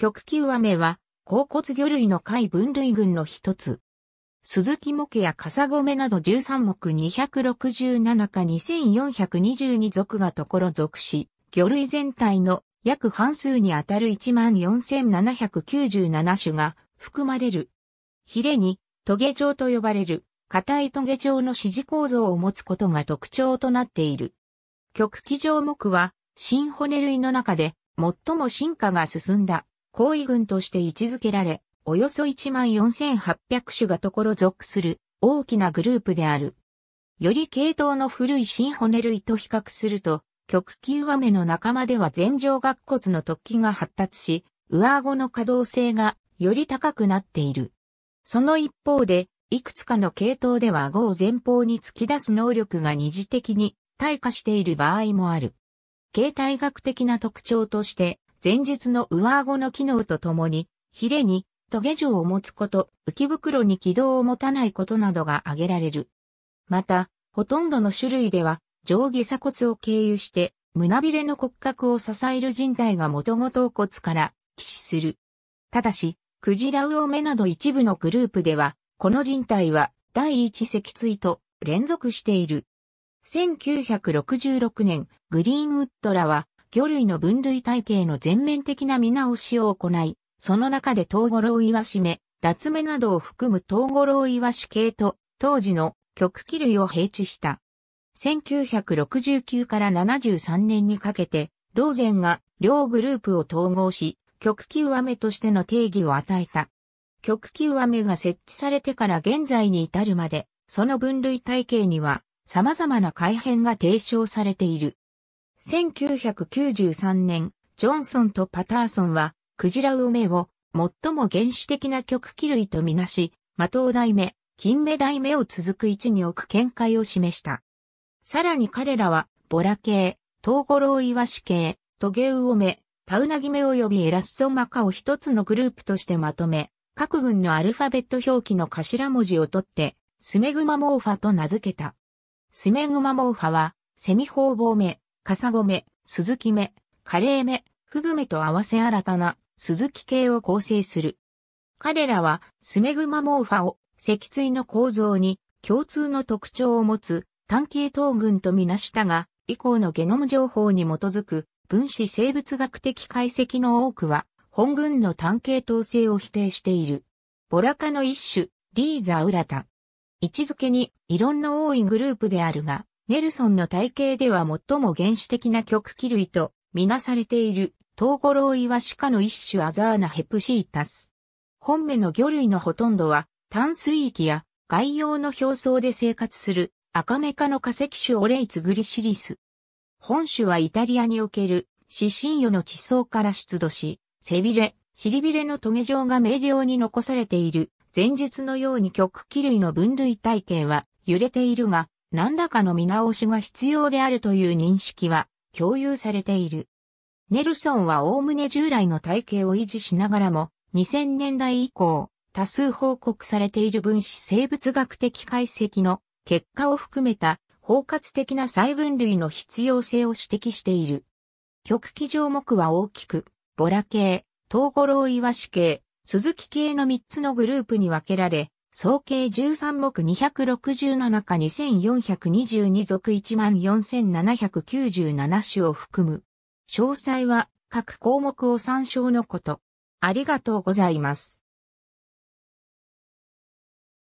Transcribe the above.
極球目は、甲骨魚類の貝分類群の一つ。鈴木木や笠メなど13目267か2422属がところ属し、魚類全体の約半数にあたる14,797種が含まれる。ヒレに、トゲ状と呼ばれる、硬いトゲ状の支持構造を持つことが特徴となっている。極気状目は、新骨類の中で、最も進化が進んだ行為群として位置づけられ、およそ14,800種がところ属する大きなグループである。より系統の古い新骨類と比較すると、極球ワメの仲間では前上顎骨の突起が発達し、上顎の可動性がより高くなっている。その一方で、いくつかの系統では顎を前方に突き出す能力が二次的に退化している場合もある。形態学的な特徴として、前述の上顎の機能とともに、ヒレに、トゲ状を持つこと、浮袋に軌道を持たないことなどが挙げられる。また、ほとんどの種類では、上下鎖骨を経由して、胸びれの骨格を支える人体が元ごと骨から起死する。ただし、クジラウオメなど一部のグループでは、この人体は第一脊椎と連続している。1966年、グリーンウッドらは、魚類の分類体系の全面的な見直しを行い、その中でトウゴロウイワシ目、ダツメなどを含むトウゴロウイワシ系と当時の極気類を併置した。1969から73年にかけて、ローゼンが両グループを統合し、極気上目としての定義を与えた。極気上目が設置されてから現在に至るまで、その分類体系には様々な改変が提唱されている。1993年、ジョンソンとパターソンは、クジラウメを最も原始的な極気類とみなし、マトウダイメ、ンメダイメを続く位置に置く見解を示した。さらに彼らは、ボラ系、トウゴロウイワシ系、トゲウオメ、タウナギメ及びエラスゾマカを一つのグループとしてまとめ、各軍のアルファベット表記の頭文字を取って、スメグマモーファと名付けた。スメグマモーファは、セミホウボウメ、カサゴメ、スズキメ、カレーメ、フグメと合わせ新たな、スズキ系を構成する。彼らは、スメグマモーファを、脊椎の構造に、共通の特徴を持つ、単系統群とみなしたが、以降のゲノム情報に基づく、分子生物学的解析の多くは、本群の単系統性を否定している。ボラ科の一種、リーザ・ウラタ。位置づけに、異論の多いグループであるが、ネルソンの体系では最も原始的な極気類とみなされているトウゴロウイワシ科の一種アザーナヘプシータス。本目の魚類のほとんどは淡水域や外洋の表層で生活する赤メ科の化石種オレイツグリシリス。本種はイタリアにおける死神魚の地層から出土し、背びれ、尻びれのトゲ状が明瞭に残されている前述のように極気類の分類体系は揺れているが、何らかの見直しが必要であるという認識は共有されている。ネルソンはおおむね従来の体系を維持しながらも、2000年代以降、多数報告されている分子生物学的解析の結果を含めた包括的な細分類の必要性を指摘している。極基上目は大きく、ボラ系、トウゴロウイワシ系、鈴木系の3つのグループに分けられ、総計13目267か2422属14797種を含む。詳細は各項目を参照のこと。ありがとうございます。